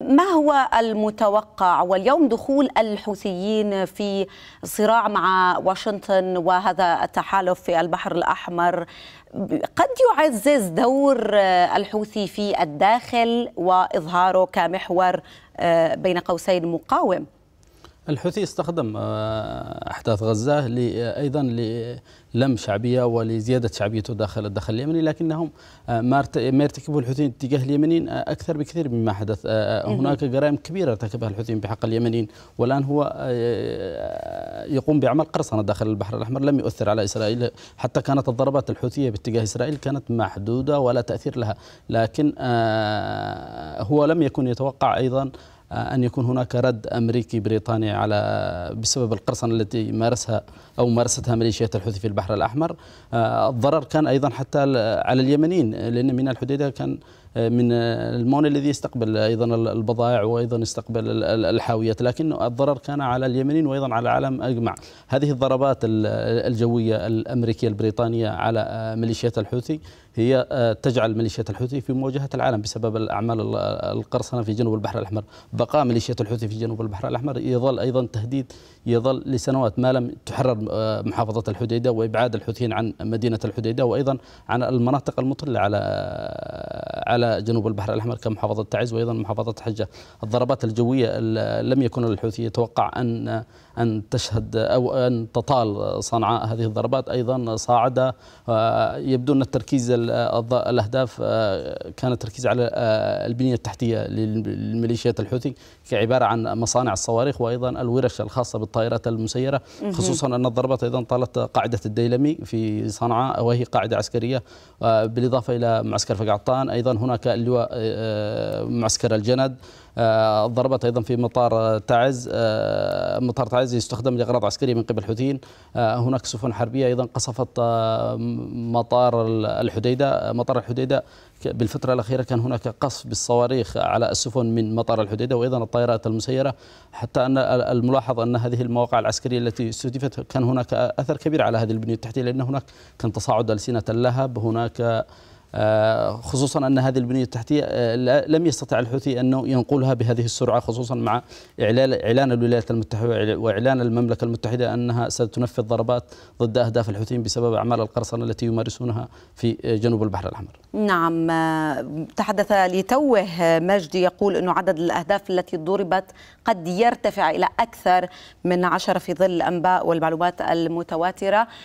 ما هو المتوقع واليوم دخول الحوثيين في صراع مع واشنطن وهذا التحالف في البحر الأحمر قد يعزز دور الحوثي في الداخل وإظهاره كمحور آه، بين قوسين مقاوم الحوثي استخدم آه، احداث غزه آه، ايضا للم شعبيه ولزياده شعبيته داخل الداخل اليمني لكنهم آه، ما يرتكبه الحوثيين تجاه اليمنيين اكثر بكثير مما حدث هناك جرائم كبيره ارتكبها الحوثيين بحق اليمنيين والان هو يقوم بعمل قرصنه داخل البحر الاحمر لم يؤثر على اسرائيل حتى كانت الضربات الحوثيه باتجاه اسرائيل كانت محدوده ولا تاثير لها لكن هو لم يكن يتوقع ايضا أن يكون هناك رد أمريكي بريطاني على بسبب القرصنة التي مارسها أو مارستها ميليشيات الحوثي في البحر الأحمر آه، الضرر كان أيضا حتى على اليمنيين لأن ميناء الحديدة كان آه، من المون الذي يستقبل ايضا البضائع وايضا يستقبل الحاويات لكن الضرر كان على اليمنيين وايضا على العالم اجمع هذه الضربات الجويه الامريكيه البريطانيه على آه، ميليشيات الحوثي هي تجعل ميليشيات الحوثي في مواجهه العالم بسبب الاعمال القرصنه في جنوب البحر الاحمر بقاء ميليشيات الحوثي في جنوب البحر الأحمر يظل أيضا تهديد يظل لسنوات ما لم تحرر آه، محافظة الحديدة وإبعاد الحوثيين عن مدينة الحديدة وأيضا عن المناطق المطلة على آه، على جنوب البحر الأحمر كمحافظة تعز وأيضا محافظة حجة الضربات الجوية لم يكن الحوثي يتوقع أن أن تشهد أو أن تطال صنعاء هذه الضربات أيضا صاعدة آه، يبدو أن التركيز الأهداف آه، كان التركيز على آه، البنية التحتية للميليشيات الحوثي كعبارة عن مصانع الصواريخ وأيضا الورش الخاصة بالطائرات المسيرة خصوصا أن الضربات أيضا طالت قاعدة الديلمي في صنعاء وهي قاعدة عسكرية بالإضافة إلى معسكر فقعطان أيضا هناك اللواء آه، آه، معسكر الجند آه، ضربت ايضا في مطار تعز مطار تعز يستخدم لاغراض عسكريه من قبل الحوثيين هناك سفن حربيه ايضا قصفت مطار الحديده مطار الحديده بالفترة الأخيرة كان هناك قصف بالصواريخ على السفن من مطار الحديدة وأيضا الطائرات المسيرة حتى أن الملاحظ أن هذه المواقع العسكرية التي استهدفت كان هناك أثر كبير على هذه البنية التحتية لأن هناك كان تصاعد ألسنة اللهب هناك آه، خصوصا أن هذه البنية التحتية آه، لم يستطع الحوثي أنه ينقلها بهذه السرعة خصوصا مع إعلان الولايات المتحدة وإعلان المملكة المتحدة أنها ستنفذ ضربات ضد أهداف الحوثيين بسبب أعمال القرصنة التي يمارسونها في جنوب البحر الأحمر نعم تحدث لتوه مجدي يقول أنه عدد الأهداف التي ضربت قد يرتفع إلى أكثر من عشرة في ظل الأنباء والمعلومات المتواترة